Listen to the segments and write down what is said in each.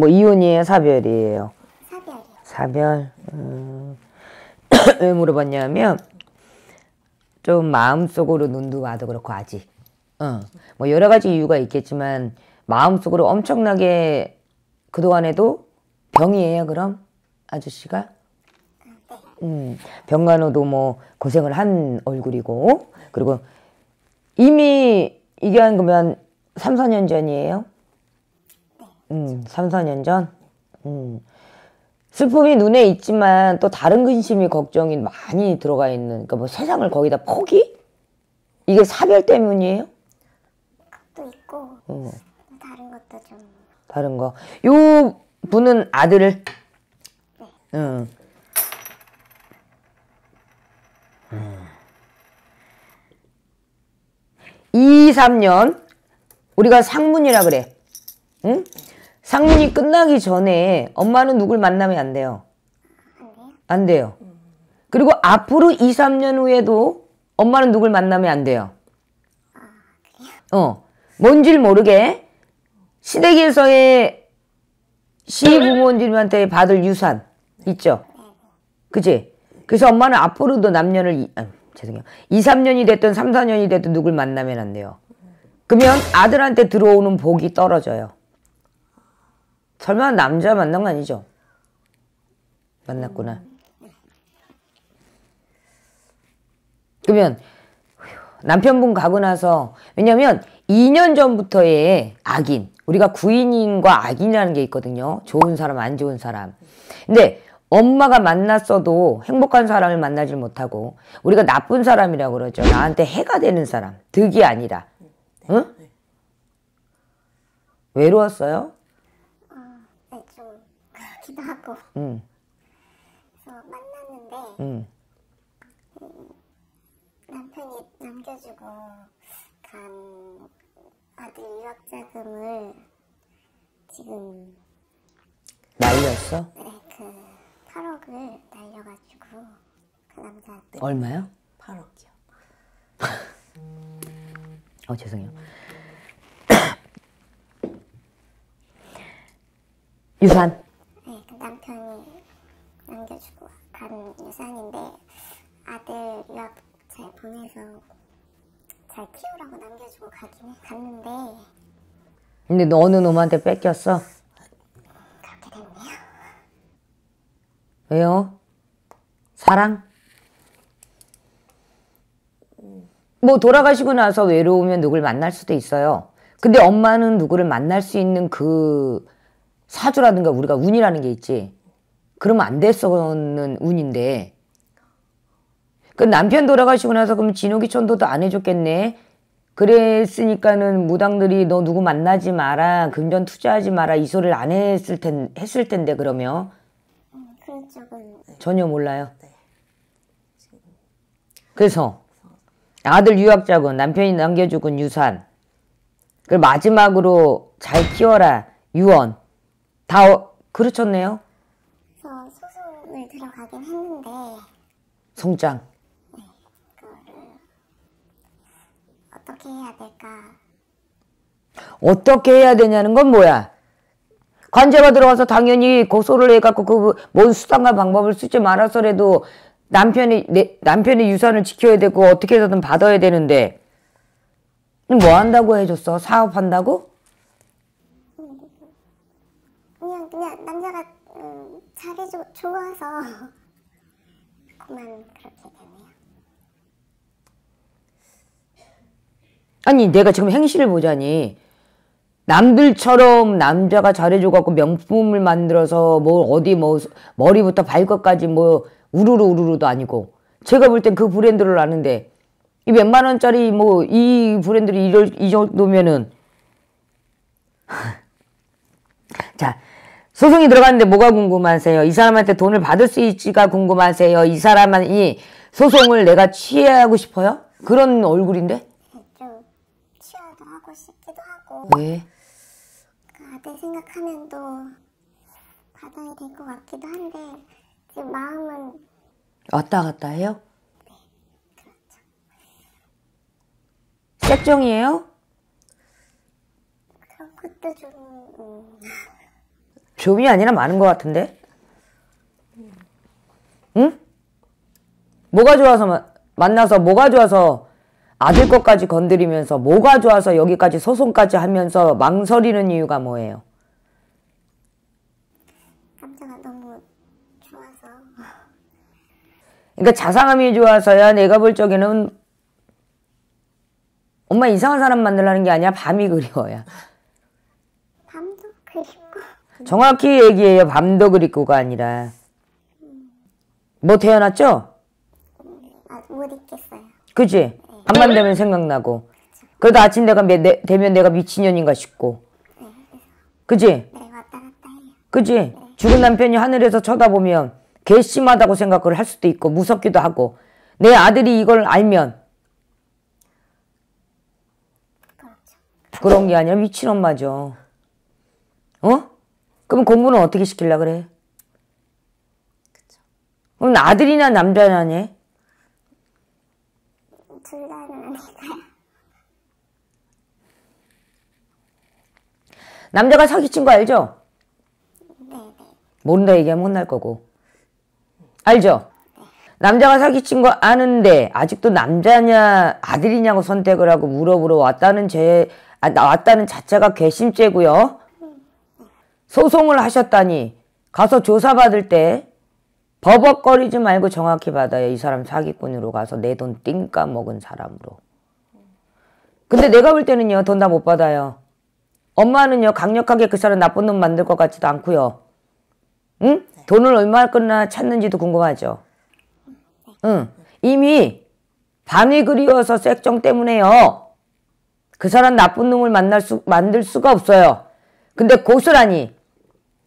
뭐 이혼이에요, 사별이에요? 사별이요. 사별. 음. 왜 물어봤냐면 좀 마음속으로 눈도 와도 그렇고 아직. 어. 뭐 여러 가지 이유가 있겠지만 마음속으로 엄청나게 그동안에도 병이에요, 그럼? 아저씨가? 네. 음, 병간호도 뭐 고생을 한 얼굴이고 그리고 이미 이게 한 거면 3, 4년 전이에요? 음, 3, 4년 전? 음. 슬픔이 눈에 있지만 또 다른 근심이 걱정이 많이 들어가 있는 그러니까 뭐 세상을 거기다 포기? 이게 사별 때문이에요? 또 있고 음. 다른 것도 좀 다른 거. 요 분은 아들을 네. 응. 음. 2, 3년 우리가 상문이라 그래. 응? 상륜이 끝나기 전에 엄마는 누굴 만나면 안 돼요? 안 돼요? 그리고 앞으로 2, 3년 후에도 엄마는 누굴 만나면 안 돼요. 어, 뭔지 모르게 시댁에서의 시부모님한테 받을 유산 있죠? 그지? 그래서 엄마는 앞으로도 남녀를 아, 죄송해요. 2, 3년이 됐든 3, 4년이 됐든 누굴 만나면 안 돼요. 그러면 아들한테 들어오는 복이 떨어져요. 설마 남자 만난 거 아니죠? 만났구나. 그러면 남편분 가고 나서 왜냐면 2년 전부터의 악인 우리가 구인인과 악인이라는 게 있거든요. 좋은 사람 안 좋은 사람. 근데 엄마가 만났어도 행복한 사람을 만나질 못하고 우리가 나쁜 사람이라고 그러죠. 나한테 해가 되는 사람. 득이 아니라. 응? 네. 외로웠어요? 같기도 하고. 음. 그래서 만났는데 음. 음, 남편이 남겨주고 간 아들 유학 자금을 지금 날렸어? 네, 그 8억을 날려가지고 그 남자한테 얼마요? 8억이요. 어 죄송해요. 유산. 남편이 남겨주고 간 유산인데 아들 유학 잘 보내서 잘 키우라고 남겨주고 가긴 갔는데 근데 너는 엄마한테 뺏겼어? 그렇게 됐네요 왜요? 사랑? 뭐 돌아가시고 나서 외로우면 누굴 만날 수도 있어요 근데 엄마는 누구를 만날 수 있는 그 사주라든가 우리가 운이라는 게 있지. 그러면 안 됐었는 운인데. 그 남편 돌아가시고 나서 그럼 진옥이 천도도 안 해줬겠네. 그랬으니까는 무당들이 너 누구 만나지 마라, 금전 투자하지 마라 이 소리를 안 했을 텐 했을 텐데 그러면. 어, 그런 쪽은 전혀 몰라요. 네. 그래서 아들 유학 자금, 남편이 남겨주고 유산. 그 마지막으로 잘 키워라 유언. 다 어, 그르쳤네요. 그 소송을 들어가긴 했는데 송장. 네, 그거를 어떻게 해야 될까? 어떻게 해야 되냐는 건 뭐야? 관제가 들어가서 당연히 고소를 해갖고 그 뭔 수단과 방법을 쓰지 말아서라도 남편이 내, 남편의 유산을 지켜야 되고 어떻게 해서든 받아야 되는데 뭐 한다고 해줬어? 사업한다고? 그냥 남자가 음, 잘해줘 좋아서 그만 그렇게 되네요. 아니 내가 지금 행실을 보자니 남들처럼 남자가 잘해줘갖고 명품을 만들어서 뭐 어디 뭐 머리부터 발끝까지 뭐 우르르 우르르도 아니고 제가 볼 땐 그 브랜드를 아는데 이 몇만 원짜리 뭐 이 브랜드를 이 정도면은 자 소송이 들어갔는데 뭐가 궁금하세요? 이 사람한테 돈을 받을 수 있지가 궁금하세요? 이 사람이 소송을 내가 취하고 해 싶어요? 그런 얼굴인데? 좀 취하도 하고 싶기도 하고 왜? 그 아들 생각하면 또 받아야 될 것 같기도 한데 지금 마음은 왔다 갔다 해요? 네 그렇죠 색정이에요그 것도 좀... 음... 좀이 아니라 많은 것 같은데? 응? 뭐가 좋아서 마, 만나서 뭐가 좋아서 아들 것까지 건드리면서 뭐가 좋아서 여기까지 소송까지 하면서 망설이는 이유가 뭐예요? 남자가 너무 좋아서 그러니까 자상함이 좋아서야 내가 볼 적에는 엄마 이상한 사람 만들라는 게 아니라 밤이 그리워야 밤도 그리워 정확히 얘기해요. 밤도 그립고가 아니라. 뭐 태어났죠? 아, 못 잊겠어요. 그지? 네. 밤만 되면 생각나고. 그렇죠. 그래도 아침 내가 매, 내, 되면 내가 미친년인가 싶고. 네, 그지? 네, 그지? 죽은 남편이 하늘에서 쳐다보면 괘씸하다고 생각을 할 수도 있고 무섭기도 하고 내 아들이 이걸 알면 부끄러운 그렇죠. 게 아니라 미친 엄마죠. 어? 그럼 공부는 어떻게 시킬라 그래? 그쵸. 그럼 아들이나 남자냐니? 남자가 사기친 거 알죠? 네네. 모른다 얘기하면 혼날 거고. 알죠? 남자가 사기친 거 아는데 아직도 남자냐 아들이냐고 선택을 하고 물어보러 왔다는 제 아, 왔다는 자체가 괘씸죄고요. 소송을 하셨다니 가서 조사받을 때 버벅거리지 말고 정확히 받아요이 사람 사기꾼으로 가서 내 돈 띵까 먹은 사람으로. 근데 내가 볼 때는요 돈 다 못 받아요. 엄마는요 강력하게 그 사람 나쁜 놈 만들 것 같지도 않고요. 응? 네. 돈을 얼마나 찾는지도 궁금하죠. 응. 이미 밤이 그리워서 색정 때문에요. 그 사람 나쁜 놈을 만날 수, 만들 수가 없어요. 근데 고스란히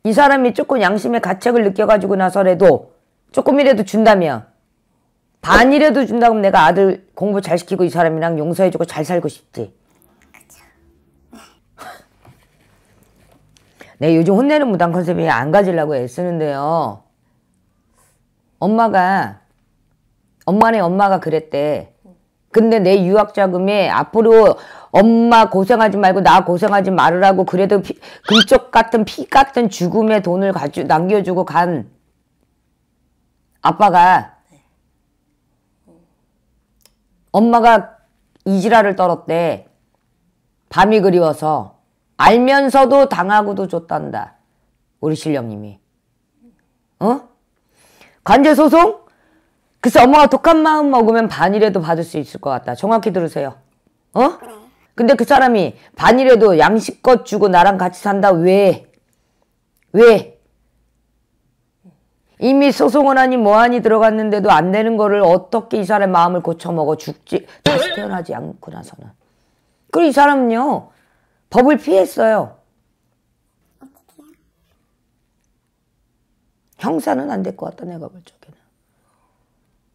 이 사람이 조금 양심의 가책을 느껴가지고 나서라도 조금이라도 준다면 반이라도 준다면 내가 아들 공부 잘 시키고 이 사람이랑 용서해주고 잘 살고 싶지. 내 요즘 혼내는 무당 컨셉이 안 가지려고 애쓰는데요. 엄마가 엄마네 엄마가 그랬대. 근데 내 유학 자금에 앞으로 엄마 고생하지 말고 나 고생하지 말으라고 그래도 피, 그쪽 같은 피 같은 죽음의 돈을 가지 남겨주고 간 아빠가 엄마가 이지라를 떨었대. 밤이 그리워서 알면서도 당하고도 줬단다. 우리 신령님이 어? 관제 소송? 글쎄 엄마가 독한 마음 먹으면 반이라도 받을 수 있을 것 같다. 정확히 들으세요. 어? 근데 그 사람이 반이라도 양식껏 주고 나랑 같이 산다. 왜? 왜? 이미 소송을 하니 뭐하니 들어갔는데도 안 되는 거를 어떻게 이 사람의 마음을 고쳐먹어 죽지 다시 태어나지 않고 나서는 그리고 이 사람은요 법을 피했어요 형사는 안 될 것 같다 내가 볼 적에는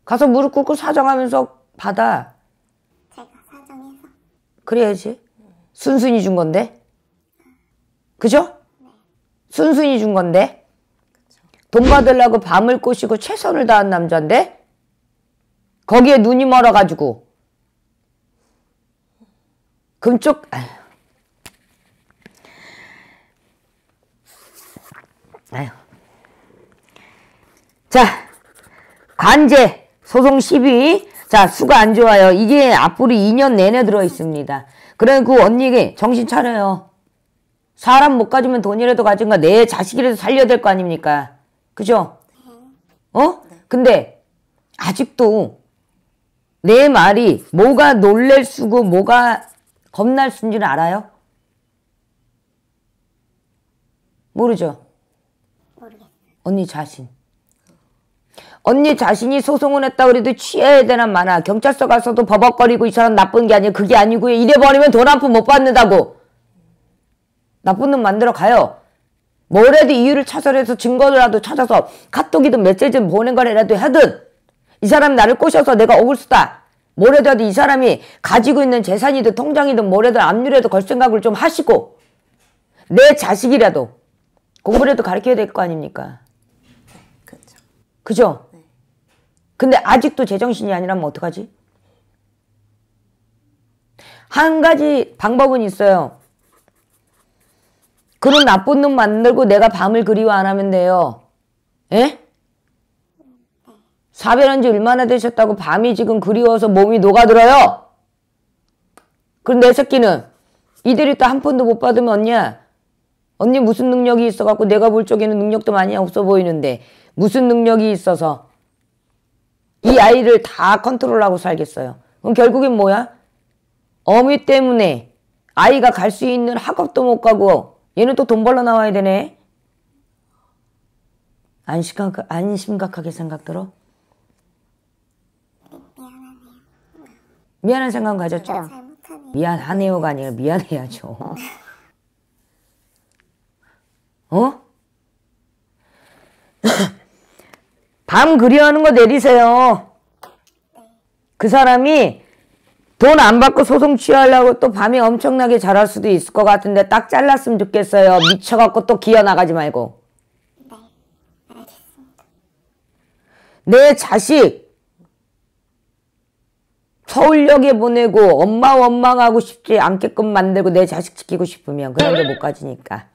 가서 무릎 꿇고 사정하면서 받아. 제가 사정해서. 그래야지. 순순히 준 건데. 그죠? 순순히 준 건데. 돈 받으려고 밤을 꼬시고 최선을 다한 남자인데 거기에 눈이 멀어가지고 금쪽 아휴. 아휴. 자 관제 소송 12. 자, 수가 안 좋아요. 이게 앞으로 2년 내내 들어 있습니다. 그래, 그 언니에게 정신 차려요. 사람 못 가지면 돈이라도 가진가 내 자식이라도 살려야 될 거 아닙니까? 그죠? 어? 근데 아직도 내 말이 뭐가 놀랄 수고 뭐가 겁날 수인 줄 알아요? 모르죠? 모르겠어요. 언니 자신. 언니 자신이 소송을 했다 그래도 취해야 되나 마나 경찰서 가서도 버벅거리고 이 사람 나쁜 게 아니야 그게 아니고요 이래버리면 돈 한 푼 못 받는다고 나쁜 놈 만들어 가요 뭐라도 이유를 찾아내서 증거라도 찾아서 카톡이든 메시지든 보낸 거라도 하든 이사람 나를 꼬셔서 내가 억울 수다 뭐래도 이 사람이 가지고 있는 재산이든 통장이든 뭐래든 압류라도 걸 생각을 좀 하시고 내 자식이라도 공부라도 가르쳐야 될 거 아닙니까 네, 그렇죠. 그죠 그죠 근데 아직도 제정신이 아니라면 어떡하지? 한 가지 방법은 있어요. 그런 나쁜 놈 만들고 내가 밤을 그리워 안 하면 돼요. 예? 사별한 지 얼마나 되셨다고 밤이 지금 그리워서 몸이 녹아들어요? 그럼 내 새끼는 이들이 또한 푼도 못 받으면 언니야. 언니 무슨 능력이 있어갖고 내가 볼 적에는 능력도 많이 없어 보이는데 무슨 능력이 있어서 이 아이를 다 컨트롤하고 살겠어요. 그럼 결국엔 뭐야? 어미 때문에 아이가 갈 수 있는 학업도 못 가고 얘는 또 돈 벌러 나와야 되네. 안 심각, 안 심각하게 생각 들어? 미안한 생각 가졌죠? 네, 미안하네요가 아니라 미안해야죠. 어? 암 그리워하는 거 내리세요. 그 사람이 돈 안 받고 소송 취하려고 또 밤에 엄청나게 잘할 수도 있을 것 같은데 딱 잘랐으면 좋겠어요. 미쳐갖고 또 기어 나가지 말고. 네, 내 자식 서울역에 보내고 엄마 원망하고 싶지 않게끔 만들고 내 자식 지키고 싶으면 그런 게 못 가지니까.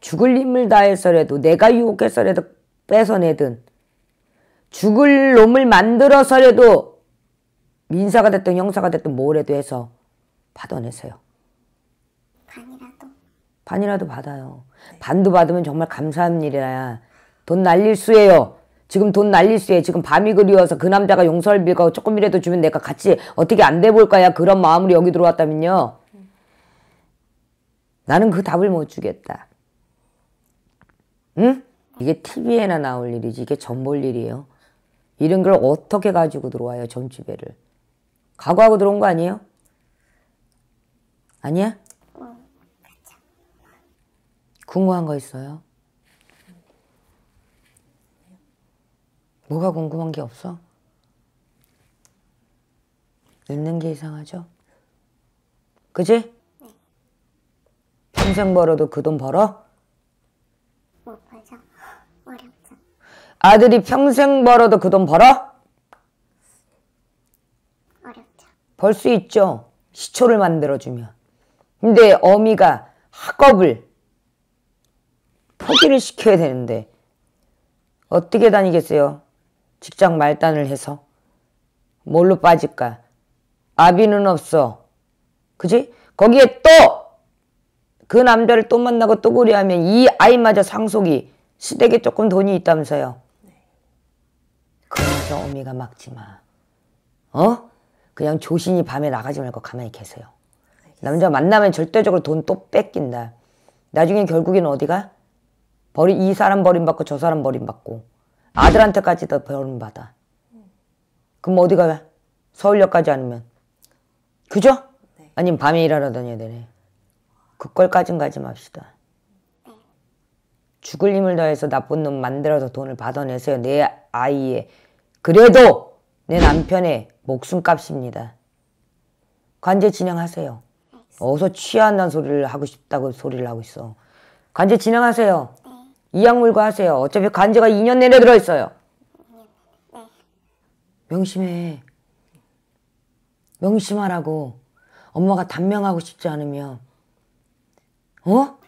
죽을 힘을 다해서라도 내가 유혹해서라도 뺏어내든 죽을 놈을 만들어서라도 민사가 됐든 형사가 됐든 뭐래도 해서 받아내세요. 반이라도? 반이라도 받아요. 네. 반도 받으면 정말 감사한 일이야. 돈 날릴 수예요. 지금 돈 날릴 수에 지금 밤이 그리워서 그 남자가 용서를 빌고 조금이라도 주면 내가 같이 어떻게 안 돼 볼까야 그런 마음으로 여기 들어왔다면요. 나는 그 답을 못 주겠다. 응? 이게 TV에나 나올 일이지 이게 전볼 일이에요. 이런 걸 어떻게 가지고 들어와요 전집배를 각오하고 들어온 거 아니에요? 아니야? 궁금한 거 있어요? 뭐가 궁금한 게 없어? 있는 게 이상하죠? 그지? 평생 벌어도 그 돈 벌어? 아들이 평생 벌어도 그 돈 벌어? 어렵죠. 벌 수 있죠. 시초를 만들어주면. 근데 어미가 학업을 포기를 시켜야 되는데 어떻게 다니겠어요? 직장 말단을 해서. 뭘로 빠질까? 아비는 없어. 그지? 거기에 또! 그 남자를 또 만나고 또 고려하면 이 아이마저 상속이 시댁에 조금 돈이 있다면서요. 그러면서 어미가 막지 마. 어? 그냥 조신이 밤에 나가지 말고 가만히 계세요. 남자 만나면 절대적으로 돈 또 뺏긴다. 나중에 결국엔 어디가? 버리, 이 사람 버림받고 저 사람 버림받고 아들한테까지 더 버림받아. 그럼 어디 가 서울역까지 아니면. 그죠? 네. 아니면 밤에 일하러 다녀야 되네. 그걸까진 가지 맙시다. 죽을 힘을 더해서 나쁜 놈 만들어서 돈을 받아내세요. 내 아이의. 그래도 내 남편의 목숨값입니다. 관제 진행하세요. 어서 취한다는 소리를 하고 싶다고 소리를 하고 있어. 관제 진행하세요. 네. 이약물고 하세요. 어차피 관제가 2년 내내 들어있어요. 네. 명심해. 명심하라고. 엄마가 단명하고 싶지 않으면. 어?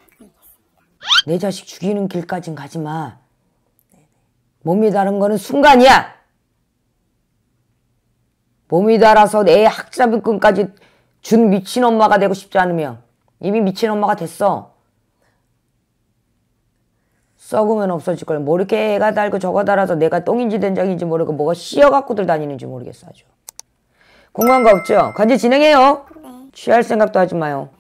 내 자식 죽이는 길까진 가지 마. 몸이 다른 거는 순간이야. 몸이 달아서 내 학자비권까지 준 미친 엄마가 되고 싶지 않으며 이미 미친 엄마가 됐어. 썩으면 없어질 걸. 뭐 이렇게 애가 달고 저거 달아서 내가 똥인지 된장인지 모르고 뭐가 씌어갖고들 다니는지 모르겠어 아주. 궁금한 거 없죠? 관제 진행해요. 네. 취할 생각도 하지 마요.